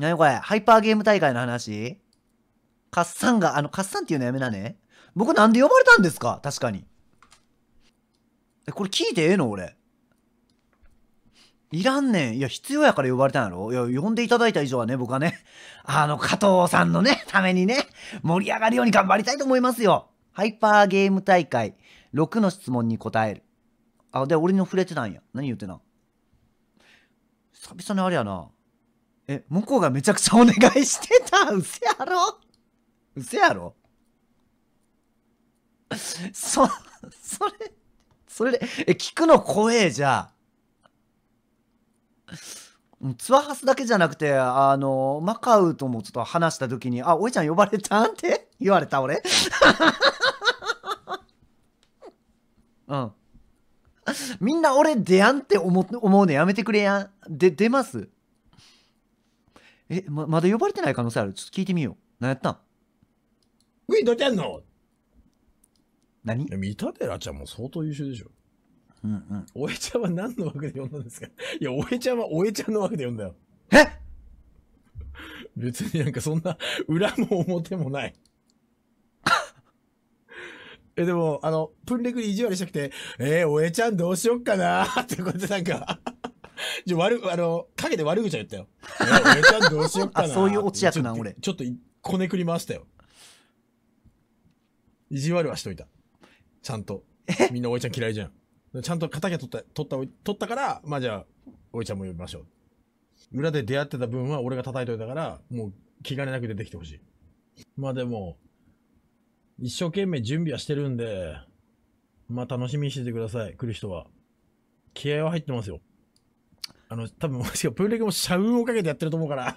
なにこれハイパーゲーム大会の話カッサンが、あの、カッサンっていうのやめなね。僕なんで呼ばれたんですか確かに。え、これ聞いてええの俺。いらんねん。いや、必要やから呼ばれたんやろいや、呼んでいただいた以上はね、僕はね、あの、加藤さんのね、ためにね、盛り上がるように頑張りたいと思いますよ。ハイパーゲーム大会、6の質問に答える。あ、で、俺に触れてたんや。何言ってな。久々にあれやな。え、向こうがめちゃくちゃお願いしてたうせやろうせやろそ、それ、それで、え、聞くの怖えじゃツアハスだけじゃなくて、あの、マカウともちょっと話した時に、あ、おいちゃん呼ばれたんって言われた俺。うん。みんな俺出やんって思思うのやめてくれやん。で、出ますえ、ま、まだ呼ばれてない可能性ある。ちょっと聞いてみよう。何やったんウィンドちゃんの何三田寺ちゃんも相当優秀でしょ。うんうん。おえちゃんは何の枠で呼んだんですか いや、おえちゃんはおえちゃんの枠で呼んだよ。え別になんかそんな 裏も表もない。え、でも、あの、プンレクに意地悪したくて、えー、おえちゃんどうしよっかなーってことでなんかじゃ悪、あの、陰で悪口は言ったよ。俺 ちゃんどうしよっかな。そういう落ちやつな、俺。ちょっと、こねくり回したよ。意地悪はしといた。ちゃんと。みんなおいちゃん嫌いじゃん。ちゃんと仇取った、取った、取ったから、まあじゃあ、おいちゃんも呼びましょう。裏で出会ってた分は俺が叩いといたから、もう気兼ねなく出てきてほしい。まあでも、一生懸命準備はしてるんで、まあ楽しみにしててください、来る人は。気合は入ってますよ。あの、多分、もしかプーレグも社運をかけてやってると思うから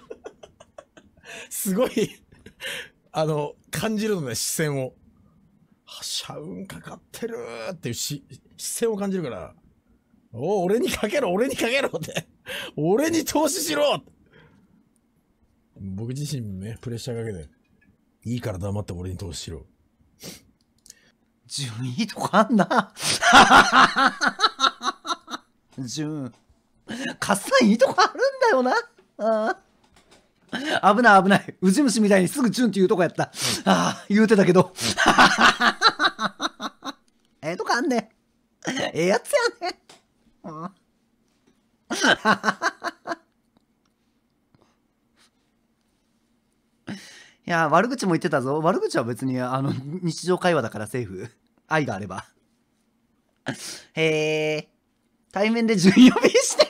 すごいあの、感じるのね、視線を。社運かかってるっていう視線を感じるから、お俺にかけろ、俺にかけろって俺に投資しろ僕自身もね、プレッシャーかけて、いいから黙って俺に投資しろ。順いいとこあんな順。カッサンいいとこあるんだよな。ああ危ない危ない。ウジ虫みたいにすぐチュンって言うとこやった。うん、ああ、言うてたけど。うん、ええとこあんね。ええやつやね。ん いや、悪口も言ってたぞ。悪口は別に、あの、日常会話だからセーフ。愛があれば。へえ、対面で準予備して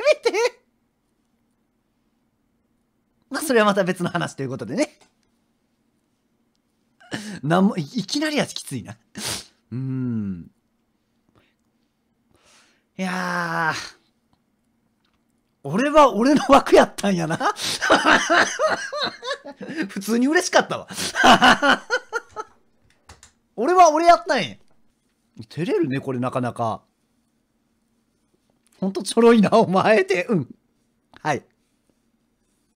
それはまた別の話ということでね。なんもい、いきなりやつきついな。うん。いや俺は俺の枠やったんやな。普通に嬉しかったわ。俺は俺やったんや。照れるね、これなかなか。ほんとちょろいな、お前で。うん。はい。